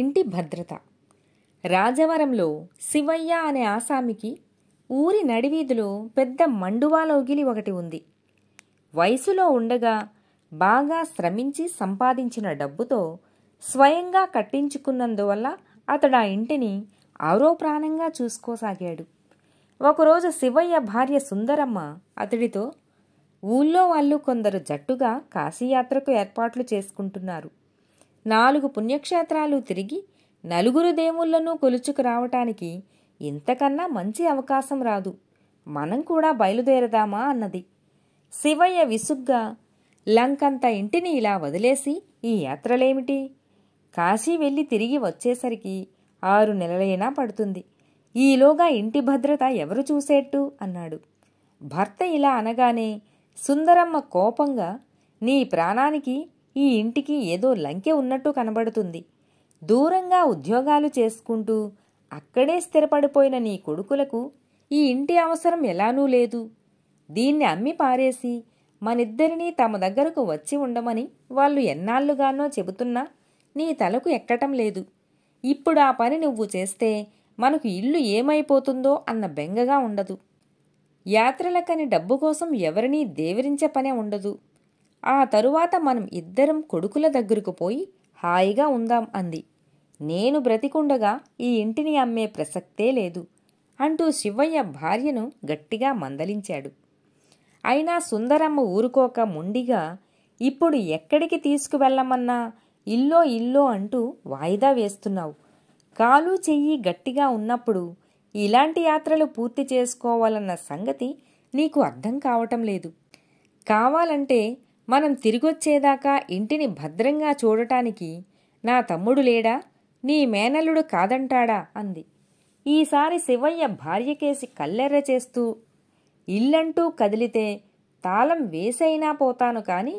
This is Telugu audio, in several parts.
ఇంటి భద్రత రాజవరంలో శివయ్య అనే ఆసామికి ఊరి నడివీధిలో పెద్ద మండువాలోగిలి ఒకటి ఉంది వయసులో ఉండగా బాగా శ్రమించి సంపాదించిన డబ్బుతో స్వయంగా కట్టించుకున్నందువల్ల అతడు ఆ ఇంటిని ప్రాణంగా చూసుకోసాగాడు ఒకరోజు శివయ్య భార్య సుందరమ్మ అతడితో ఊళ్ళో వాళ్ళు కొందరు జట్టుగా కాశీయాత్రకు ఏర్పాట్లు చేసుకుంటున్నారు నాలుగు పుణ్యక్షేత్రాలు తిరిగి నలుగురు దేవుళ్లను కొలుచుకురావటానికి ఇంతకన్నా మంచి అవకాశం రాదు మనం కూడా బయలుదేరదామా అన్నది శివయ్య విసుగ్గా లంకంత ఇంటిని ఇలా వదిలేసి ఈ యాత్రలేమిటి కాశీ వెళ్ళి తిరిగి వచ్చేసరికి ఆరు నెలలైనా పడుతుంది ఈలోగా ఇంటి భద్రత ఎవరు చూసేట్టు అన్నాడు భర్త ఇలా అనగానే సుందరమ్మ కోపంగా నీ ప్రాణానికి ఈ ఇంటికి ఏదో లంకె ఉన్నట్టు కనబడుతుంది దూరంగా ఉద్యోగాలు చేసుకుంటూ అక్కడే స్థిరపడిపోయిన నీ కొడుకులకు ఈ ఇంటి అవసరం ఎలానూ లేదు దీన్ని అమ్మి పారేసి మనిద్దరినీ తమ దగ్గరకు వచ్చి ఉండమని వాళ్ళు ఎన్నాళ్ళుగానో చెబుతున్నా నీ తలకు ఎక్కటం లేదు ఇప్పుడు ఆ పని నువ్వు చేస్తే మనకు ఇల్లు ఏమైపోతుందో అన్న బెంగగా ఉండదు యాత్రలకని డబ్బు కోసం ఎవరినీ దేవరించే పనే ఉండదు ఆ తరువాత మనం ఇద్దరం కొడుకుల దగ్గరకు పోయి హాయిగా ఉందాం అంది నేను బ్రతికుండగా ఈ ఇంటిని అమ్మే ప్రసక్తే లేదు అంటూ శివయ్య భార్యను గట్టిగా మందలించాడు అయినా సుందరమ్మ ఊరుకోక ముండిగా ఇప్పుడు ఎక్కడికి తీసుకువెళ్ళమన్నా ఇల్లో ఇల్లో అంటూ వాయిదా వేస్తున్నావు కాలు చెయ్యి గట్టిగా ఉన్నప్పుడు ఇలాంటి యాత్రలు పూర్తి చేసుకోవాలన్న సంగతి నీకు అర్థం కావటం లేదు కావాలంటే మనం తిరిగొచ్చేదాకా ఇంటిని భద్రంగా చూడటానికి నా తమ్ముడు లేడా నీ మేనల్లుడు కాదంటాడా అంది ఈసారి శివయ్య భార్యకేసి కల్లెర్ర చేస్తూ ఇల్లంటూ కదిలితే తాళం వేసైనా పోతాను కానీ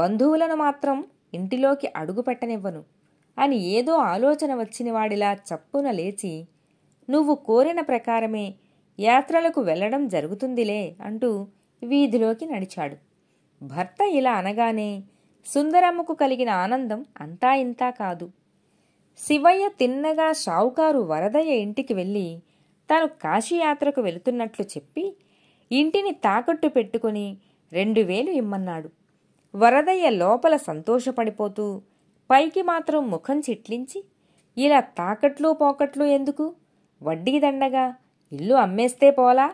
బంధువులను మాత్రం ఇంటిలోకి అడుగుపెట్టనివ్వను అని ఏదో ఆలోచన వచ్చినవాడిలా చప్పున లేచి నువ్వు కోరిన ప్రకారమే యాత్రలకు వెళ్ళడం జరుగుతుందిలే అంటూ వీధిలోకి నడిచాడు భర్త ఇలా అనగానే సుందరమ్మకు కలిగిన ఆనందం అంతా ఇంతా కాదు శివయ్య తిన్నగా షావుకారు వరదయ్య ఇంటికి వెళ్ళి తాను కాశీయాత్రకు వెళుతున్నట్లు చెప్పి ఇంటిని తాకట్టు పెట్టుకుని రెండు వేలు ఇమ్మన్నాడు వరదయ్య లోపల సంతోషపడిపోతూ పైకి మాత్రం ముఖం చిట్లించి ఇలా తాకట్లు పోకట్లు ఎందుకు వడ్డీ దండగా ఇల్లు అమ్మేస్తే పోలా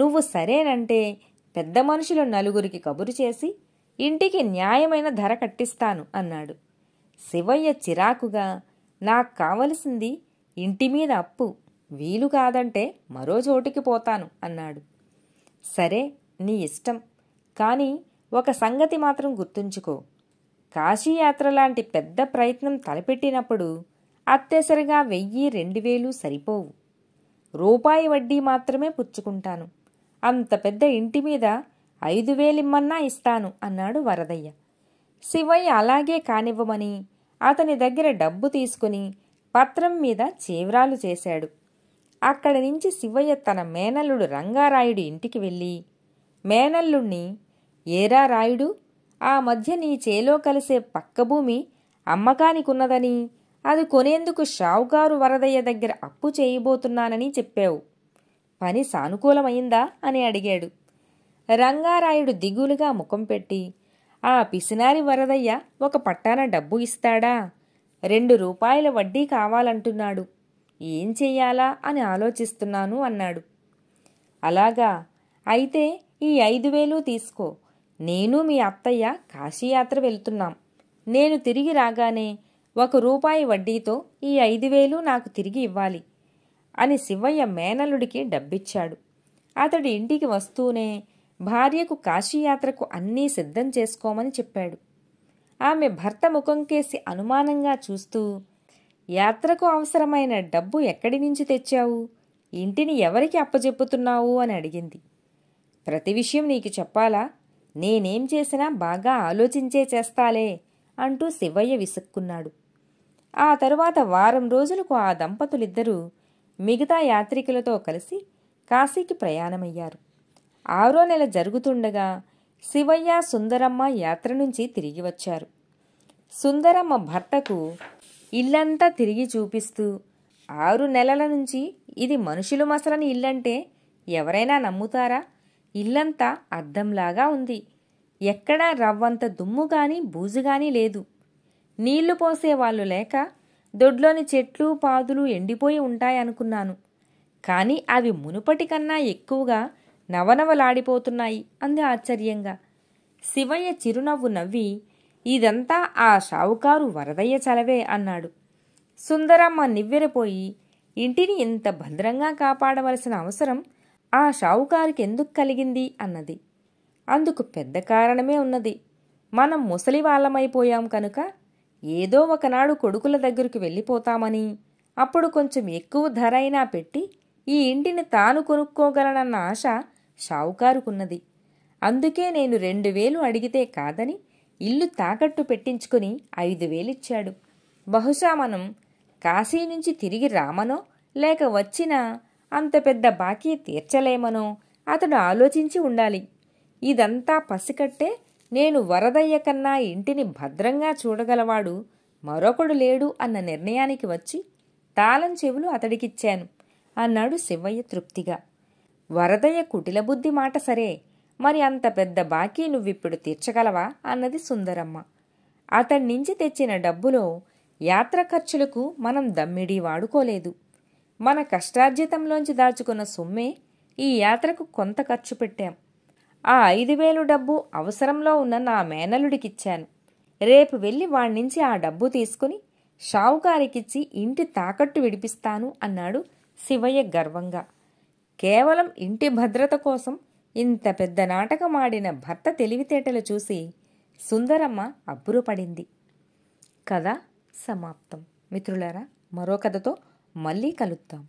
నువ్వు సరేనంటే పెద్ద మనుషులు నలుగురికి కబురు చేసి ఇంటికి న్యాయమైన ధర కట్టిస్తాను అన్నాడు శివయ్య చిరాకుగా నాకు కావలసింది ఇంటి మీద అప్పు వీలు కాదంటే మరో చోటికి పోతాను అన్నాడు సరే నీ ఇష్టం కానీ ఒక సంగతి మాత్రం గుర్తుంచుకో కాశీయాత్ర లాంటి పెద్ద ప్రయత్నం తలపెట్టినప్పుడు అత్యసరిగా వెయ్యి రెండు వేలు సరిపోవు రూపాయి వడ్డీ మాత్రమే పుచ్చుకుంటాను అంత పెద్ద ఇంటి మీద ఐదు వేలిమ్మన్నా ఇస్తాను అన్నాడు వరదయ్య శివయ్య అలాగే కానివ్వమని అతని దగ్గర డబ్బు తీసుకుని పత్రం మీద చీవ్రాలు చేశాడు అక్కడి నుంచి శివయ్య తన మేనల్లుడు రంగారాయుడు ఇంటికి వెళ్ళి మేనల్లుణ్ణి ఏరా రాయుడు ఆ మధ్య నీ చేలో కలిసే పక్క భూమి అమ్మకానికున్నదని అది కొనేందుకు షావుగారు వరదయ్య దగ్గర అప్పు చేయబోతున్నానని చెప్పావు పని సానుకూలమైందా అని అడిగాడు రంగారాయుడు దిగులుగా ముఖం పెట్టి ఆ పిసినారి వరదయ్య ఒక పట్టాన డబ్బు ఇస్తాడా రెండు రూపాయల వడ్డీ కావాలంటున్నాడు ఏం చెయ్యాలా అని ఆలోచిస్తున్నాను అన్నాడు అలాగా అయితే ఈ ఐదు వేలు తీసుకో నేను మీ అత్తయ్య కాశీయాత్ర వెళ్తున్నాం నేను తిరిగి రాగానే ఒక రూపాయి వడ్డీతో ఈ ఐదు వేలు నాకు తిరిగి ఇవ్వాలి అని శివయ్య మేనలుడికి డబ్బిచ్చాడు అతడి ఇంటికి వస్తూనే భార్యకు కాశీయాత్రకు అన్నీ సిద్ధం చేసుకోమని చెప్పాడు ఆమె భర్త ముఖం కేసి అనుమానంగా చూస్తూ యాత్రకు అవసరమైన డబ్బు ఎక్కడి నుంచి తెచ్చావు ఇంటిని ఎవరికి అప్పజెప్పుతున్నావు అని అడిగింది ప్రతి విషయం నీకు చెప్పాలా నేనేం చేసినా బాగా ఆలోచించే చేస్తాలే అంటూ శివయ్య విసుక్కున్నాడు ఆ తరువాత వారం రోజులకు ఆ దంపతులిద్దరూ మిగతా యాత్రికులతో కలిసి కాశీకి ప్రయాణమయ్యారు ఆరో నెల జరుగుతుండగా శివయ్య సుందరమ్మ యాత్ర నుంచి తిరిగి వచ్చారు సుందరమ్మ భర్తకు ఇల్లంతా తిరిగి చూపిస్తూ ఆరు నెలల నుంచి ఇది మనుషులు మసలని ఇల్లంటే ఎవరైనా నమ్ముతారా ఇల్లంతా అద్దంలాగా ఉంది ఎక్కడా రవ్వంత దుమ్ము కానీ బూజు కానీ లేదు నీళ్లు పోసేవాళ్ళు లేక దొడ్లోని చెట్లు పాదులు ఎండిపోయి ఉంటాయనుకున్నాను కానీ అవి మునుపటి కన్నా ఎక్కువగా నవనవలాడిపోతున్నాయి అంది ఆశ్చర్యంగా శివయ్య చిరునవ్వు నవ్వి ఇదంతా ఆ షావుకారు వరదయ్య చలవే అన్నాడు సుందరమ్మ నివ్వెరపోయి ఇంటిని ఇంత భద్రంగా కాపాడవలసిన అవసరం ఆ షావుకారికి ఎందుకు కలిగింది అన్నది అందుకు పెద్ద కారణమే ఉన్నది మనం ముసలి వాళ్ళమైపోయాం కనుక ఏదో ఒకనాడు కొడుకుల దగ్గరికి వెళ్ళిపోతామని అప్పుడు కొంచెం ఎక్కువ ధర అయినా పెట్టి ఈ ఇంటిని తాను కొనుక్కోగలనన్న ఆశ షావుకారుకున్నది అందుకే నేను రెండు వేలు అడిగితే కాదని ఇల్లు తాకట్టు పెట్టించుకుని ఐదు వేలిచ్చాడు బహుశా మనం కాశీ నుంచి తిరిగి రామనో లేక వచ్చినా అంత పెద్ద బాకీ తీర్చలేమనో అతడు ఆలోచించి ఉండాలి ఇదంతా పసికట్టే నేను వరదయ్య కన్నా ఇంటిని భద్రంగా చూడగలవాడు మరొకడు లేడు అన్న నిర్ణయానికి వచ్చి తాళం చెవులు అతడికిచ్చాను అన్నాడు శివయ్య తృప్తిగా వరదయ్య కుటిల బుద్ధి మాట సరే మరి అంత పెద్ద బాకీ నువ్విప్పుడు తీర్చగలవా అన్నది సుందరమ్మ అతడి నుంచి తెచ్చిన డబ్బులో యాత్ర ఖర్చులకు మనం దమ్మిడి వాడుకోలేదు మన కష్టార్జితంలోంచి దాచుకున్న సొమ్మే ఈ యాత్రకు కొంత ఖర్చు పెట్టాం ఆ ఐదు వేలు డబ్బు అవసరంలో ఉన్న నా మేనలుడికిచ్చాను రేపు వెళ్ళి వాణ్ణించి ఆ డబ్బు తీసుకుని షావుకారికిచ్చి ఇంటి తాకట్టు విడిపిస్తాను అన్నాడు శివయ్య గర్వంగా కేవలం ఇంటి భద్రత కోసం ఇంత పెద్ద నాటకం ఆడిన భర్త తెలివితేటలు చూసి సుందరమ్మ అబ్బురపడింది కథ సమాప్తం మిత్రులరా మరో కథతో మళ్ళీ కలుద్దాం